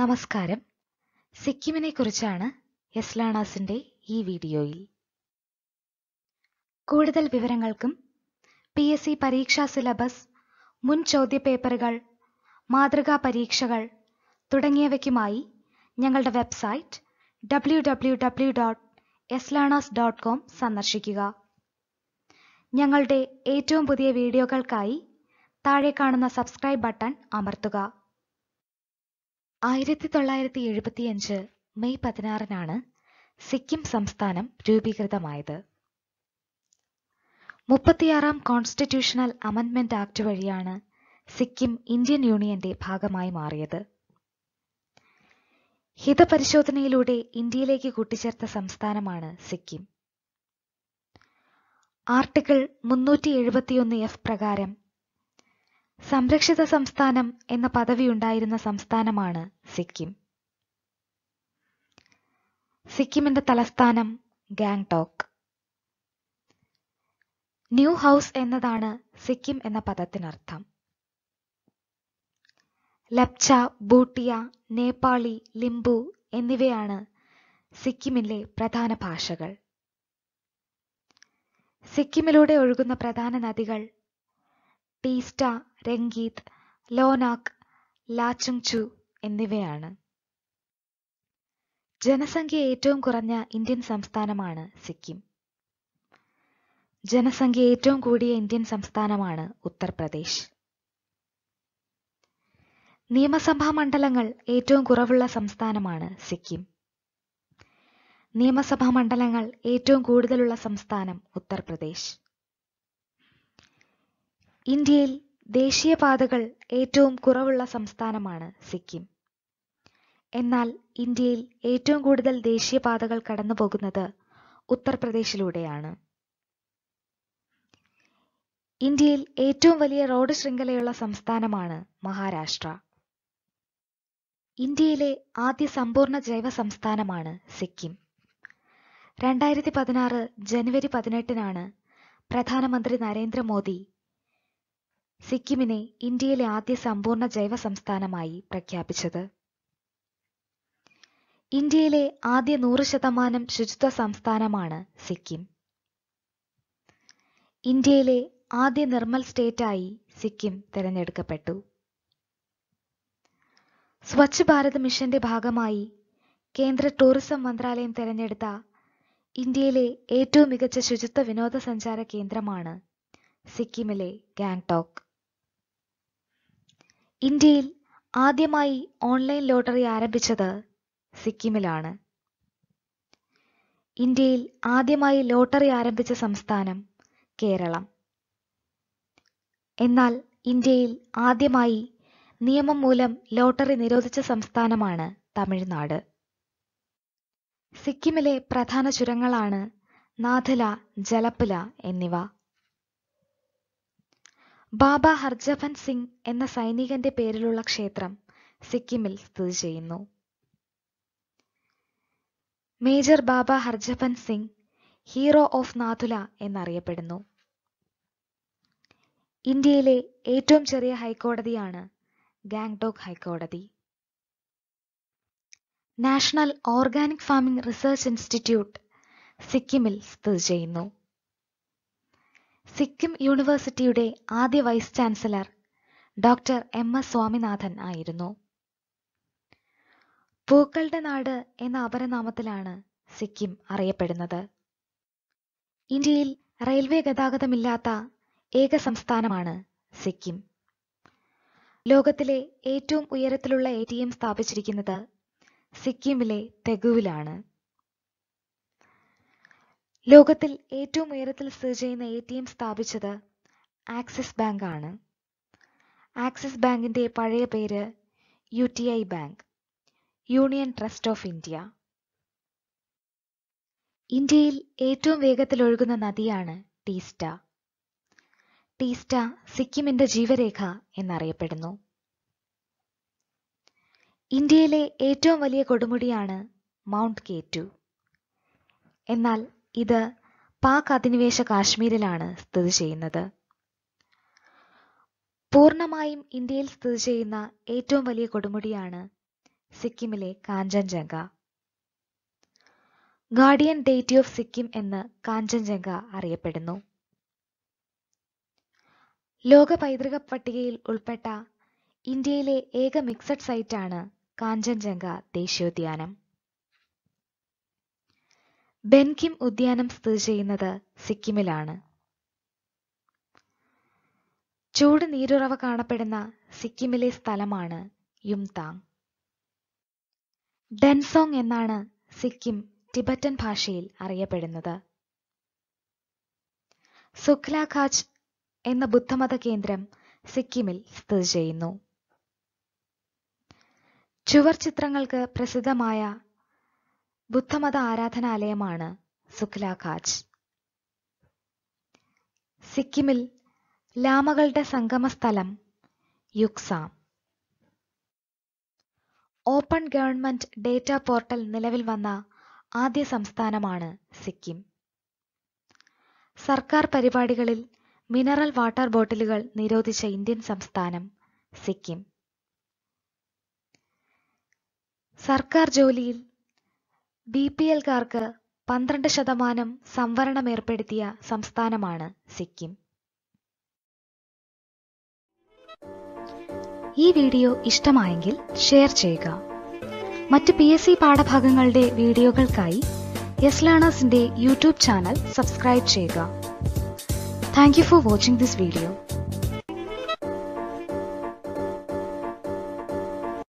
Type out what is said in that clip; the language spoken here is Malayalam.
നമസ്കാരം സിക്കിമിനെ കുറിച്ചാണ് എസ്ലാണാസിന്റെ ഈ വീഡിയോയിൽ കൂടുതൽ വിവരങ്ങൾക്കും പി എസ് സി പരീക്ഷാ സിലബസ് മുൻ ചോദ്യപേപ്പറുകൾ മാതൃകാ പരീക്ഷകൾ തുടങ്ങിയവയ്ക്കുമായി ഞങ്ങളുടെ website W W W dot yeslearners dot com സന്ദർശിക്കുക ഞങ്ങളുടെ ഏറ്റവും പുതിയ വീഡിയോകൾക്കായി താഴെ കാണുന്ന സബ്സ്ക്രൈബ് ബട്ടൺ അമർത്തുക ആയിരത്തി തൊള്ളായിരത്തി എഴുപത്തിയഞ്ച് മെയ് പതിനാറിനാണ് സിക്കിം സംസ്ഥാനം രൂപീകൃതമായത് മുപ്പത്തിയാറാം കോൺസ്റ്റിറ്റ്യൂഷണൽ അമൻമെന്റ് ആക്ട് വഴിയാണ് സിക്കിം ഇന്ത്യൻ യൂണിയന്റെ ഭാഗമായി മാറിയത് ഹിതപരിശോധനയിലൂടെ ഇന്ത്യയിലേക്ക് കൂട്ടിച്ചേർത്ത സംസ്ഥാനമാണ് സിക്കിം ആർട്ടിക്കിൾ മുന്നൂറ്റി എഴുപത്തിയൊന്ന് എഫ് പ്രകാരം സംരക്ഷിത സംസ്ഥാനം എന്ന പദവി ഉണ്ടായിരുന്ന സംസ്ഥാനമാണ് സിക്കിം സിക്കിമിന്റെ തലസ്ഥാനം ഗാങ്ടോക്ക് ന്യൂ ഹൗസ് എന്നതാണ് സിക്കിം എന്ന പദത്തിനർത്ഥം ലപ്ച ബൂട്ടിയ നേപ്പാളി ലിംബു എന്നിവയാണ് സിക്കിമിലെ പ്രധാന ഭാഷകൾ സിക്കിമിലൂടെ ഒഴുകുന്ന പ്രധാന നദികൾ ടീസ്റ്റ രംഗീത് ലോനാക് ലാചുങ്ചു എന്നിവയാണ് ജനസംഖ്യ ഏറ്റവും കുറഞ്ഞ ഇന്ത്യൻ സംസ്ഥാനമാണ് സിക്കിം ജനസംഖ്യ ഏറ്റവും കൂടിയ ഇന്ത്യൻ സംസ്ഥാനമാണ് ഉത്തർപ്രദേശ് നിയമസഭാ മണ്ഡലങ്ങൾ ഏറ്റവും കുറവുള്ള സംസ്ഥാനമാണ് സിക്കിം നിയമസഭാ മണ്ഡലങ്ങൾ ഏറ്റവും കൂടുതലുള്ള സംസ്ഥാനം ഉത്തർപ്രദേശ് ഇന്ത്യയിൽ ദേശീയപാതകൾ ഏറ്റവും കുറവുള്ള സംസ്ഥാനമാണ് സിക്കിം എന്നാൽ ഇന്ത്യയിൽ ഏറ്റവും കൂടുതൽ ദേശീയപാതകൾ കടന്നുപോകുന്നത് ഉത്തർപ്രദേശിലൂടെയാണ് ഇന്ത്യയിൽ ഏറ്റവും വലിയ റോഡ് ശൃംഖലയുള്ള സംസ്ഥാനമാണ് മഹാരാഷ്ട്ര ഇന്ത്യയിലെ ആദ്യ സമ്പൂർണ്ണ ജൈവ സംസ്ഥാനമാണ് സിക്കിം രണ്ടായിരത്തി പതിനാറ് ജനുവരി പതിനെട്ടിനാണ് പ്രധാനമന്ത്രി നരേന്ദ്രമോദി സിക്കിമിനെ ഇന്ത്യയിലെ ആദ്യ സമ്പൂർണ്ണ ജൈവ സംസ്ഥാനമായി പ്രഖ്യാപിച്ചത് ഇന്ത്യയിലെ ആദ്യ നൂറ് ശതമാനം ശുചിത്വ സംസ്ഥാനമാണ് സിക്കിം ഇന്ത്യയിലെ ആദ്യ നിർമ്മൽ സ്റ്റേറ്റായി സിക്കിം തിരഞ്ഞെടുക്കപ്പെട്ടു സ്വച്ഛ് ഭാരത് മിഷന്റെ ഭാഗമായി കേന്ദ്ര ടൂറിസം മന്ത്രാലയം തിരഞ്ഞെടുത്ത ഇന്ത്യയിലെ ഏറ്റവും മികച്ച ശുചിത്വ വിനോദസഞ്ചാര കേന്ദ്രമാണ് സിക്കിമിലെ ഗാംഗ്ടോക്ക് ഇന്ത്യയിൽ ആദ്യമായി ഓൺലൈൻ ലോട്ടറി ആരംഭിച്ചത് സിക്കിമിലാണ് ഇന്ത്യയിൽ ആദ്യമായി ലോട്ടറി ആരംഭിച്ച സംസ്ഥാനം കേരളം എന്നാൽ ഇന്ത്യയിൽ ആദ്യമായി നിയമം മൂലം ലോട്ടറി നിരോധിച്ച സംസ്ഥാനമാണ് തമിഴ്നാട് സിക്കിമിലെ പ്രധാന ചുരങ്ങളാണ് നാഥല ജലപ്പില എന്നിവ ബാബ ഹർജഫൻ സിംഗ് എന്ന സൈനികന്റെ പേരിലുള്ള ക്ഷേത്രം സിക്കിമിൽ സ്ഥിതി ചെയ്യുന്നു major Baba Harbhajan Singh hero of Nathula എന്നറിയപ്പെടുന്നു ഇന്ത്യയിലെ ഏറ്റവും ചെറിയ ഹൈക്കോടതിയാണ് ഗാംഗ്ടോക്ക് ഹൈക്കോടതി national organic farming research institute സിക്കിമിൽ സ്ഥിതി ചെയ്യുന്നു സിക്കിം യൂണിവേഴ്സിറ്റിയുടെ ആദ്യ vice chancellor doctor M S Swaminathan ആയിരുന്നു പൂക്കളുടെ നാട് എന്ന അപരനാമത്തിലാണ് സിക്കിം അറിയപ്പെടുന്നത് ഇന്ത്യയിൽ റെയിൽവേ ഗതാഗതമില്ലാത്ത ഏക സംസ്ഥാനമാണ് സിക്കിം ലോകത്തിലെ ഏറ്റവും ഉയരത്തിലുള്ള എ ടി എം സ്ഥാപിച്ചിരിക്കുന്നത് സിക്കിമിലെ തെഗുവിലാണ് ലോകത്തിൽ ഏറ്റവും ഉയരത്തിൽ സ്ഥിതി ചെയ്യുന്ന എ ടി എം സ്ഥാപിച്ചത് ആക്സിസ് ബാങ്ക് ആണ് ആക്സിസ് ബാങ്കിൻ്റെ പഴയ പേര് U T I bank union trust of India ഇന്ത്യയിൽ ഏറ്റവും വേഗത്തിൽ ഒഴുകുന്ന നദിയാണ് ടീസ്റ്റ ടീസ്റ്റ സിക്കിമിന്റെ ജീവരേഖ എന്നറിയപ്പെടുന്നു ഇന്ത്യയിലെ ഏറ്റവും വലിയ കൊടുമുടിയാണ് മൗണ്ട് കേറ്റു എന്നാൽ ഇത് പാക് അധിനിവേശ കാശ്മീരിലാണ് സ്ഥിതി ചെയ്യുന്നത് പൂർണ്ണമായും ഇന്ത്യയിൽ സ്ഥിതി ചെയ്യുന്ന ഏറ്റവും വലിയ കൊടുമുടിയാണ് സിക്കിമിലെ Kanchenjunga guardian deity of Sikkim എന്ന് കാഞ്ചൻജംഗ അറിയപ്പെടുന്നു ലോക പൈതൃക പട്ടികയിൽ ഉൾപ്പെട്ട ഇന്ത്യയിലെ ഏക മിക്സഡ് സൈറ്റാണ് കാഞ്ചൻജംഗ ദേശീയോദ്യാനം ബെൻകിം ഉദ്യാനം സ്ഥിതി ചെയ്യുന്നത് സിക്കിമിലാണ് ചൂട് നീരുറവ കാണപ്പെടുന്ന സിക്കിമിലെ സ്ഥലമാണ് യുംതാങ് ഡെൻസോങ് എന്നാണ് സിക്കിം ടിബറ്റൻ ഭാഷയിൽ അറിയപ്പെടുന്നത് സുഖ്ലാഖാച്ച് എന്ന ബുദ്ധമത കേന്ദ്രം സിക്കിമിൽ സ്ഥിതി ചെയ്യുന്നു ചുവർ ചിത്രങ്ങൾക്ക് പ്രസിദ്ധമായ ബുദ്ധമത ആരാധനാലയമാണ് സുഖ്ലാഖാച്ച് സിക്കിമിൽ ലാമകളുടെ സംഗമസ്ഥലം Yuksom open government data portal നിലവിൽ വന്ന ആദ്യ സംസ്ഥാനമാണ് സിക്കിം സർക്കാർ പരിപാടികളിൽ മിനറൽ വാട്ടർ ബോട്ടിലുകൾ നിരോധിച്ച ഇന്ത്യൻ സംസ്ഥാനം സിക്കിം സർക്കാർ ജോലിയിൽ ബി പി എൽകാർക്ക് പന്ത്രണ്ട് ശതമാനം സംവരണമേർപ്പെടുത്തിയ സംസ്ഥാനമാണ് സിക്കിം ഈ വീഡിയോ ഇഷ്ടമായെങ്കിൽ ഷെയർ ചെയ്യുക മറ്റ് പി എസ് സി പാഠഭാഗങ്ങളുടെ വീഡിയോകൾക്കായി യെസ് ലേണേഴ്സിന്റെ യൂട്യൂബ് ചാനൽ സബ്സ്ക്രൈബ് ചെയ്യുക thank you for watching this video